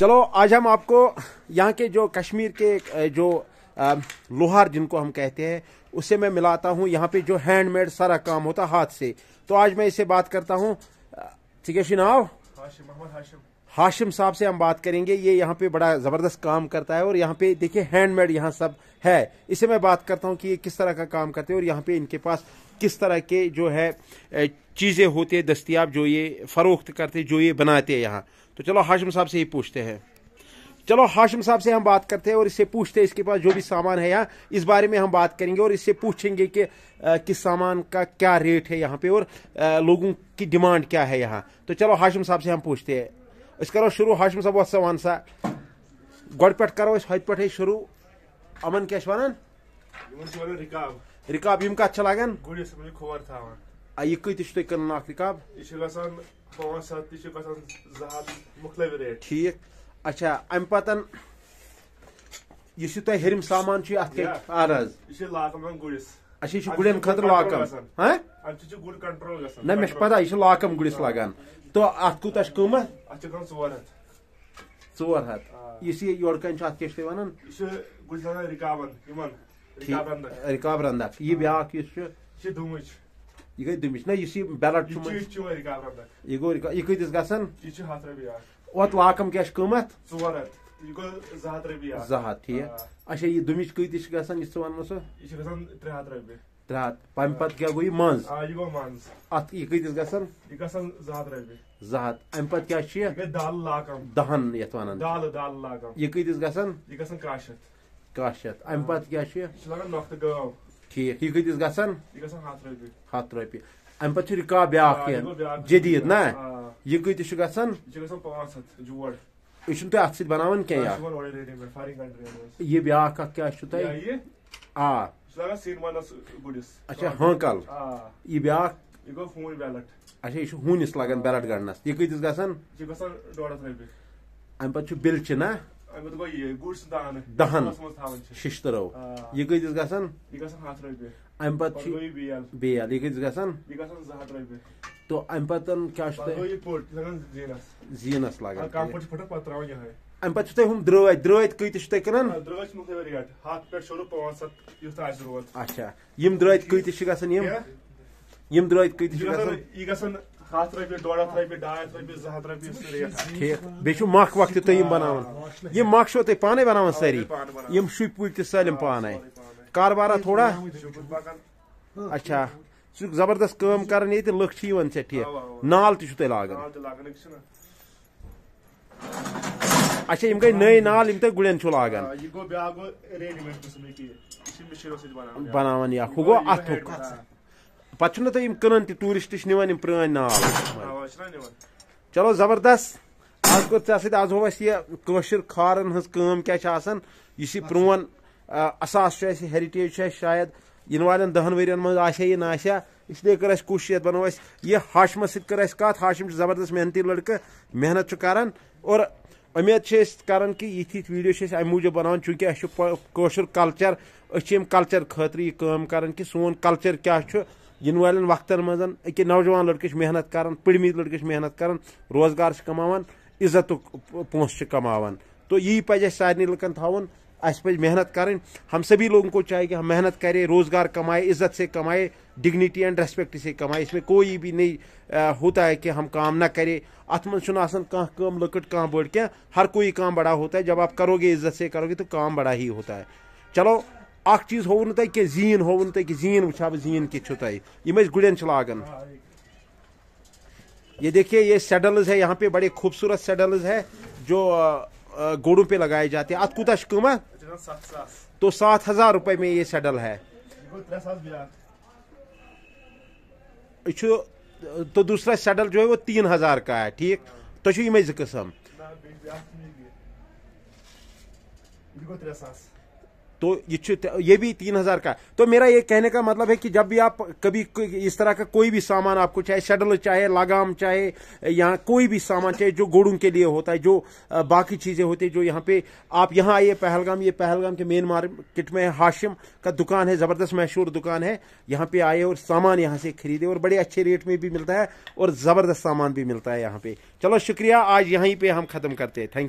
चलो आज हम आपको यहाँ के जो कश्मीर के जो लोहार जिनको हम कहते हैं उससे मैं मिलाता हूँ यहाँ पे जो हैंडमेड सारा काम होता हाथ से तो आज मैं इससे बात करता हूँ ठीक है शिनाव हाशिम हाशिम साहब से हम बात करेंगे ये यहाँ पे बड़ा ज़बरदस्त काम करता है और यहाँ पे देखिए हैंडमेड यहाँ सब है इसे मैं बात करता हूँ कि ये किस तरह का काम करते हैं और यहाँ पे इनके पास किस तरह के जो है चीज़ें होती है दस्तियाब जो ये फ़रोख्त करते जो ये बनाते हैं यहाँ तो चलो हाशिम साहब से ही पूछते हैं चलो हाशिम साहब से हम बात करते हैं और इससे पूछते हैं इसके पास जो भी सामान है यहाँ इस बारे में हम बात करेंगे और इससे पूछेंगे कि किस सामान का क्या रेट है यहाँ पे और आ, लोगों की डिमांड क्या है यहाँ तो चलो हाशिम साहब से हम पूछते हैं इस करो शुरू हाशिम साहब वसान सा गोड पे करो हत पे शुरू अमन क्या वन رِکاب یِم کَتھ چھِ لَگان گُرِس کھور تھاوان یہِ کۭتِس چھُ تُہۍ کٕنان اکھ رِکاب یہِ چھُ گژھان پانٛژھ ہَتھ تہِ چھُ گژھان زٕ ہَتھ مُختلف ریٹ ٹھیٖک اچھا اَمہِ پَتہٕ یُس یہِ تۄہہِ ہیٚرِم سامان چھُ اَتھ کیٛاہ اہن حظ یہِ چھُ لاکم گُرِس اچھا یہِ چھُ گُرٮ۪ن خٲطرٕ لاکم نہ مےٚ چھِ پَتہ یہِ چھُ لاکم گُرِس لَگان تہٕ اَتھ کوٗتاہ چھُ قۭمَتھ اَتھ چھِ گژھان ژور ہَتھ ژور ہَتھ یُس یہِ یورٕ کَنۍ چھُ اَتھ کیٛاہ چھُ تُہۍ وَنان یہِ چھُ گُرِس لَگان رِکابَن یِمَن رکاب رندک یہ بیاکھ یُس چھُ ڈوٗمٕچ یہِ گٔے ڈوٗمٕچ نہ یُس یہِ بیلٹ چھُ یہِ گوٚو یہِ کۭتِس گژھان یہِ چھُ ہَتھ رۄپیہِ اکھ اوٚت لاکم کیاہ چھُ قۭمَتھ ژور ہَتھ یہِ گوٚو زٕ ہَتھ رۄپیہِ زٕ ہَتھ ٹھیٖک اچھا یہِ ڈوٗمٕچ کۭتِس چھِ گژھان یُس ژٕ وَنان سُہ یہِ چھُ گژھان ترٛےٚ ہَتھ رۄپیہِ ترٛےٚ ہَتھ تَمہِ پَتہٕ کیاہ گوٚو یہِ منٛز یہِ گوٚو منٛز اَتھ یہِ کۭتِس گژھان یہِ گژھان زٕ ہَتھ رۄپیہِ زٕ ہَتھ اَمہِ پتہٕ کیاہ چھُ یہِ دالہٕ لاکم دَہن یَتھ وَنان دالہٕ دالہٕ لاکم یہِ کۭتِس گژھان یہِ گژھان کاہ شیٚتھ کاش شیٚتھ اَمہِ پَتہٕ کیٛاہ چھُ یہِ چھُ لگان نۄختہٕ گٲو ٹھیٖک یہِ کۭتِس گژھان یہِ گژھان ہَتھ رۄپیہِ ہَتھ رۄپیہِ اَمہِ پَتہٕ چھُ رِکاب بیٛاکھ کیٚنٛہہ جدیٖد نا یہِ کۭتِس چھُ گژھان یہِ چھُ گژھان پانٛژھ ہَتھ جوڑ یہِ چھُنہٕ تُہۍ اَتھٕ سۭتۍ بَناوان کیٚنٛہہ یہِ بیٛاکھ اَکھ کیٛاہ چھُ تۄہہِ آ اچھا ہٲنٛکل یہِ بیٛاکھ یہِ گوٚو ہوٗنۍ بیلٹ اچھا یہِ چھُ ہوٗنِس لگان بیلٹ گنٛڈنَس یہِ کۭتِس گژھان اَمہِ پَتہٕ چھُ بِلچہِ نا دہن ششترو یہ کۭتِس گژھان اَمہِ پَتہٕ چھُ بیل یہِ کۭتِس گژھان تو اَمہِ پَتہٕ کیاہ چھُ تۄہہِ زیٖنَس لگان اَمہِ پَتہٕ چھُو تۄہہِ ہُم درٛٲتۍ درٛٲتۍ کۭتِس چھُو تۄہہِ کٕنان اچھا یِم درٛٲتۍ کۭتِس چھِ گژھان یِم یِم درٛٲتۍ کۭتِس چھِ گژھان ہاتھ رۄپیہِ ڈۄڈ ہَتھ رۄپیہِ ڈاے ہَتھ رۄپیہِ زٕ ہَتھ رۄپیہِ سُہ ریٹ ٹھیٖک بیٚیہِ چھُو مَکھ وَکھ تہِ تُہۍ یِم بَناوان یِم مَکھ چھِو تُہۍ پانَے بَناوان سٲری یِم شُپۍ وُپۍ تہِ سٲلِم پانَے کاربارا تھوڑا اچھا ژٕ چھُکھ زَبردست کٲم کَران ییٚتہِ لُکھ چھِ یِوان ژےٚ ٹھیٖک نال تہِ چھُو تُہۍ لاگان اچھا یِم گٔے نٔے نال یِم تۄہہِ گُرٮ۪ن چھُو لاگان بَناوان یا ہُہ گوٚو اَتھُک پَتہٕ چھُنہٕ تُہۍ یِم کٕنان تہِ ٹوٗرِسٹ چھِ نِوان یِم پرٛٲنۍ ناو چلو زَبردست آز کوٚر ژےٚ سۭتۍ آز ہوو اَسہِ یہِ کٲشِر کھارَن ہٕنٛز کٲم کیٛاہ چھِ آسان یُس یہِ پرٛون اَساس چھُ اَسہِ ہیرِٹیج چھُ اَسہِ شاید یِنہٕ والٮ۪ن دَہَن ؤرۍ یَن منٛز آسہِ ہا یہِ نہ آسہِ ہا اِسلیے کٔر اَسہِ کوٗشِش یَتھ بَنو اَسہِ یہِ ہاشمَس سۭتۍ کٔر اَسہِ کَتھ ہاشِم چھُ زَبردست محنتی لٔڑکہٕ محنت چھُ کَران اور اُمید چھِ أسۍ کَران کہِ یِتھ یِتھ ویٖڈیو چھِ أسۍ اَمہِ موٗجوٗب بَناوان چوٗنٛکہِ اَسہِ چھُ کٲشُر کَلچَر أسۍ چھِ ییٚمہِ کَلچَر خٲطرٕ یہِ کٲم کَران کہِ سون کَلچَر کیٛاہ چھُ इन वाले वक्तन मजन अक नौजवान लड़कस मेहनत कर पड़म लड़कस मेहनत कर रोजगार कमान इज्जत पोस कमान तो यही पजे सारे लुकन थवन अस पज मेहनत करें हम सभी लोगों को चाहिए कि हम मेहनत करें रोजगार कमाए इज्जत से कमाए डिग्निटी एंड रेस्पेक्ट से कमाए इसमें कोई भी नहीं होता है कि हम काम ना करें अत मन कम लकट कह बड़ क्या हर कोई काम बड़ा होता है जब आप करोगे इज्जत से करोगे तो काम बड़ा ही होता है चलो अख चीज होव ना तक जीन होव ना तक जीन वह बह जीन कित तुम गुड़न लागान ये देखिए ये सेडल्स है यहाँ पे बड़े खूबसूरत सेडल्स है जो घोड़ों पे लगाए जाते हैं अत कूत तो सात हजार रुपये में ये सेडल है तो दूसरा सेडल जो है वो तीन हजार का है ठीक तुम जो कस्म तो, तो ये भी तीन हजार का तो मेरा ये कहने का मतलब है कि जब भी आप कभी इस तरह का कोई भी सामान आपको चाहे शडल चाहे लगाम चाहे यहाँ कोई भी सामान चाहे जो घोड़ों के लिए होता है जो बाकी चीजें होती है जो यहाँ पे आप यहाँ आइए पहलगाम ये पहलगाम के मेन मार्केट में हाशिम का दुकान है जबरदस्त मशहूर दुकान है यहाँ पे आए और सामान यहाँ से खरीदे और बड़े अच्छे रेट में भी मिलता है और जबरदस्त सामान भी मिलता है यहाँ पे चलो शुक्रिया आज यहीं पे हम खत्म करते हैं थैंक